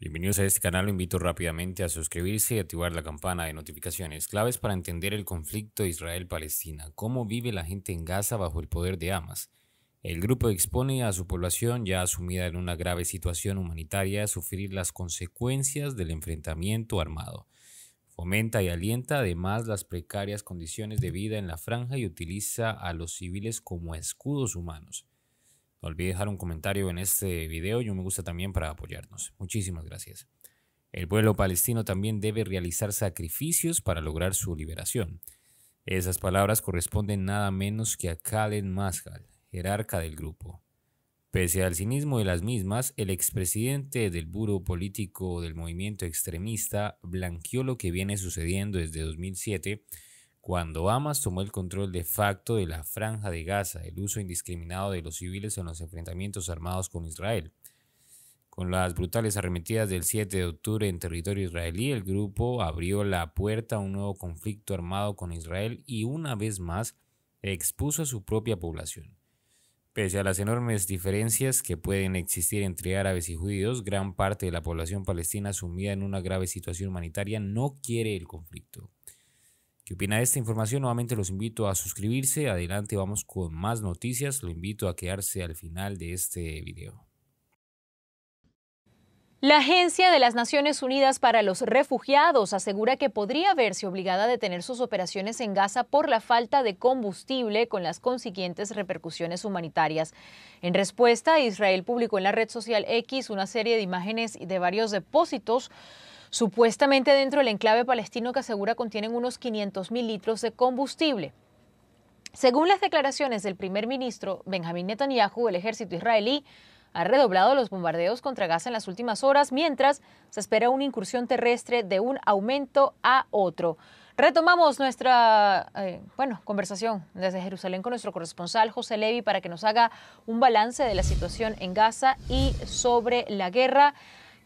Bienvenidos a este canal, lo invito rápidamente a suscribirse y activar la campana de notificaciones. Claves para entender el conflicto Israel-Palestina, cómo vive la gente en Gaza bajo el poder de Hamas. El grupo expone a su población ya asumida en una grave situación humanitaria a sufrir las consecuencias del enfrentamiento armado. Fomenta y alienta además las precarias condiciones de vida en la franja y utiliza a los civiles como escudos humanos. No olvides dejar un comentario en este video y un me gusta también para apoyarnos. Muchísimas gracias. El pueblo palestino también debe realizar sacrificios para lograr su liberación. Esas palabras corresponden nada menos que a Khaled Masgal, jerarca del grupo. Pese al cinismo de las mismas, el expresidente del buro político del movimiento extremista blanqueó lo que viene sucediendo desde 2007 cuando Hamas tomó el control de facto de la franja de Gaza, el uso indiscriminado de los civiles en los enfrentamientos armados con Israel. Con las brutales arremetidas del 7 de octubre en territorio israelí, el grupo abrió la puerta a un nuevo conflicto armado con Israel y una vez más expuso a su propia población. Pese a las enormes diferencias que pueden existir entre árabes y judíos, gran parte de la población palestina sumida en una grave situación humanitaria no quiere el conflicto. ¿Qué opina de esta información? Nuevamente los invito a suscribirse. Adelante vamos con más noticias. Lo invito a quedarse al final de este video. La Agencia de las Naciones Unidas para los Refugiados asegura que podría verse obligada a detener sus operaciones en Gaza por la falta de combustible con las consiguientes repercusiones humanitarias. En respuesta, Israel publicó en la red social X una serie de imágenes de varios depósitos supuestamente dentro del enclave palestino que asegura contienen unos 500 mil litros de combustible. Según las declaraciones del primer ministro Benjamín Netanyahu, el ejército israelí ha redoblado los bombardeos contra Gaza en las últimas horas, mientras se espera una incursión terrestre de un aumento a otro. Retomamos nuestra eh, bueno, conversación desde Jerusalén con nuestro corresponsal José Levi para que nos haga un balance de la situación en Gaza y sobre la guerra.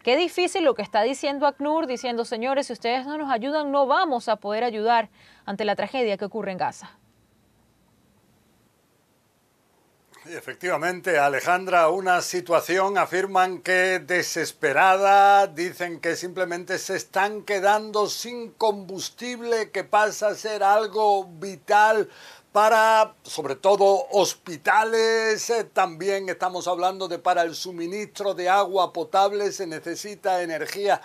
Qué difícil lo que está diciendo ACNUR, diciendo, señores, si ustedes no nos ayudan, no vamos a poder ayudar ante la tragedia que ocurre en Gaza. Efectivamente, Alejandra, una situación, afirman que desesperada, dicen que simplemente se están quedando sin combustible, que pasa a ser algo vital para sobre todo hospitales, eh, también estamos hablando de para el suministro de agua potable se necesita energía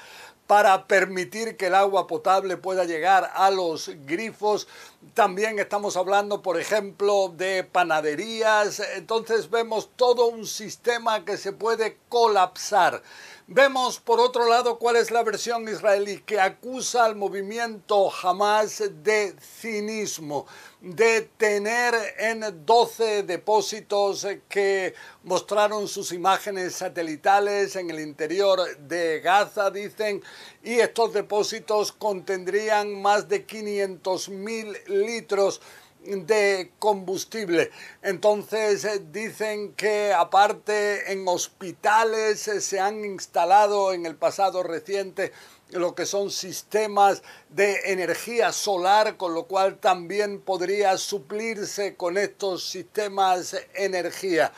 para permitir que el agua potable pueda llegar a los grifos. También estamos hablando, por ejemplo, de panaderías. Entonces vemos todo un sistema que se puede colapsar. Vemos por otro lado cuál es la versión israelí que acusa al movimiento Hamas de cinismo, de tener en 12 depósitos que mostraron sus imágenes satelitales en el interior de Gaza, dicen, y estos depósitos contendrían más de 500 mil litros de combustible. Entonces eh, dicen que aparte en hospitales eh, se han instalado en el pasado reciente lo que son sistemas de energía solar, con lo cual también podría suplirse con estos sistemas energía.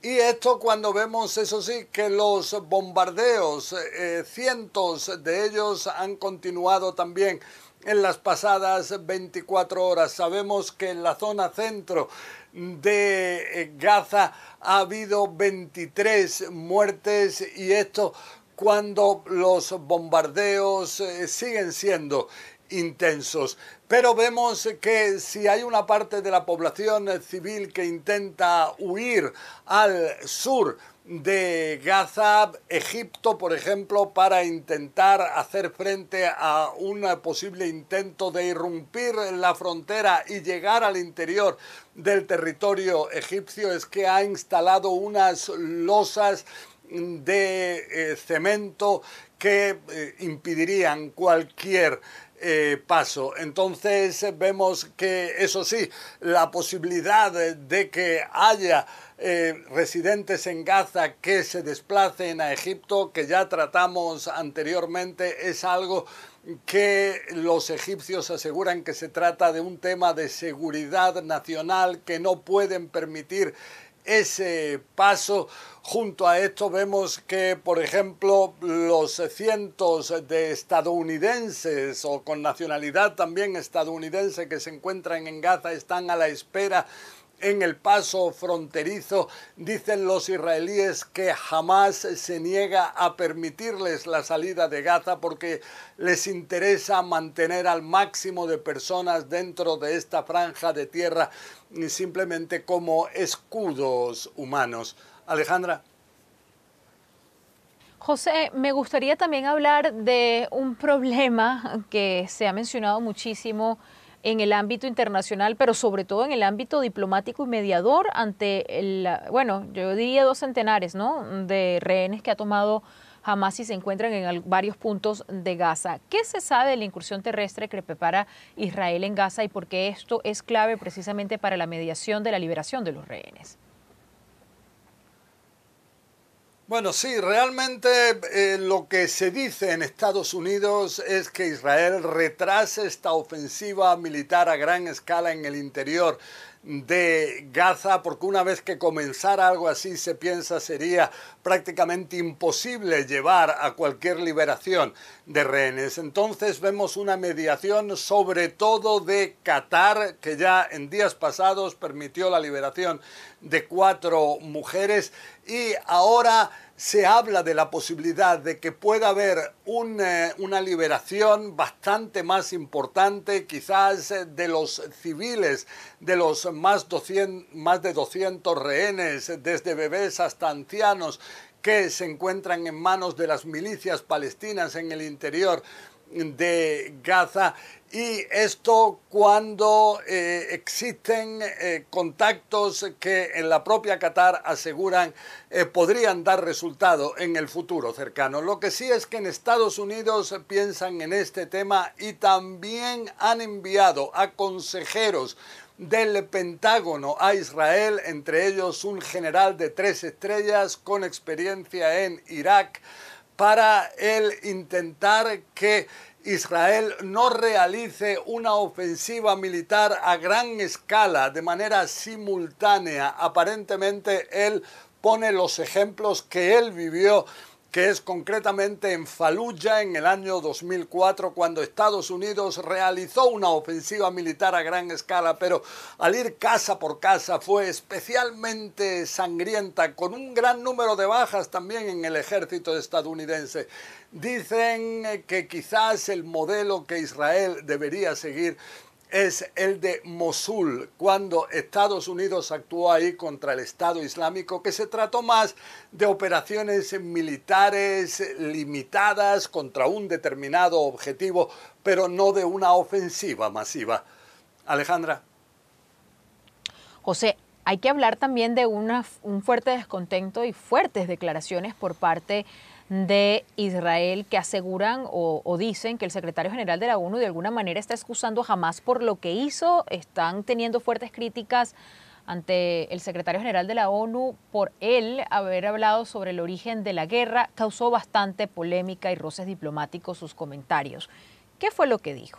Y esto cuando vemos, eso sí, que los bombardeos, eh, cientos de ellos han continuado también en las pasadas 24 horas. Sabemos que en la zona centro de eh, Gaza ha habido 23 muertes y esto cuando los bombardeos eh, siguen siendo intensos. Pero vemos que si hay una parte de la población civil que intenta huir al sur de Gaza, Egipto, por ejemplo, para intentar hacer frente a un posible intento de irrumpir la frontera y llegar al interior del territorio egipcio, es que ha instalado unas losas de eh, cemento que eh, impedirían cualquier eh, paso. Entonces vemos que, eso sí, la posibilidad de que haya eh, residentes en Gaza que se desplacen a Egipto, que ya tratamos anteriormente, es algo que los egipcios aseguran que se trata de un tema de seguridad nacional que no pueden permitir ese paso. Junto a esto vemos que, por ejemplo, los cientos de estadounidenses o con nacionalidad también estadounidense que se encuentran en Gaza están a la espera en el paso fronterizo, dicen los israelíes que jamás se niega a permitirles la salida de Gaza porque les interesa mantener al máximo de personas dentro de esta franja de tierra simplemente como escudos humanos. Alejandra. José, me gustaría también hablar de un problema que se ha mencionado muchísimo en el ámbito internacional, pero sobre todo en el ámbito diplomático y mediador ante, el, bueno, yo diría dos centenares, ¿no? De rehenes que ha tomado Hamas y se encuentran en varios puntos de Gaza. ¿Qué se sabe de la incursión terrestre que prepara Israel en Gaza y por qué esto es clave precisamente para la mediación de la liberación de los rehenes? Bueno, sí, realmente eh, lo que se dice en Estados Unidos es que Israel retrase esta ofensiva militar a gran escala en el interior de Gaza, porque una vez que comenzara algo así se piensa sería prácticamente imposible llevar a cualquier liberación de rehenes. Entonces vemos una mediación sobre todo de Qatar, que ya en días pasados permitió la liberación de cuatro mujeres y ahora se habla de la posibilidad de que pueda haber eh, una liberación bastante más importante quizás eh, de los civiles, de los más, más de 200 rehenes, desde bebés hasta ancianos, que se encuentran en manos de las milicias palestinas en el interior de Gaza y esto cuando eh, existen eh, contactos que en la propia Qatar aseguran eh, podrían dar resultado en el futuro cercano. Lo que sí es que en Estados Unidos piensan en este tema y también han enviado a consejeros del Pentágono a Israel, entre ellos un general de tres estrellas con experiencia en Irak para el intentar que Israel no realice una ofensiva militar a gran escala de manera simultánea. Aparentemente él pone los ejemplos que él vivió que es concretamente en Fallujah en el año 2004, cuando Estados Unidos realizó una ofensiva militar a gran escala, pero al ir casa por casa fue especialmente sangrienta, con un gran número de bajas también en el ejército estadounidense. Dicen eh, que quizás el modelo que Israel debería seguir es el de Mosul, cuando Estados Unidos actuó ahí contra el Estado Islámico, que se trató más de operaciones militares limitadas contra un determinado objetivo, pero no de una ofensiva masiva. Alejandra. José, hay que hablar también de una, un fuerte descontento y fuertes declaraciones por parte de Israel que aseguran o, dicen que el secretario general de la ONU de alguna manera está excusando jamás por lo que hizo. Están teniendo fuertes críticas ante el secretario general de la ONU por él haber hablado sobre el origen de la guerra. Causó bastante polémica y roces diplomáticos sus comentarios. ¿Qué fue lo que dijo?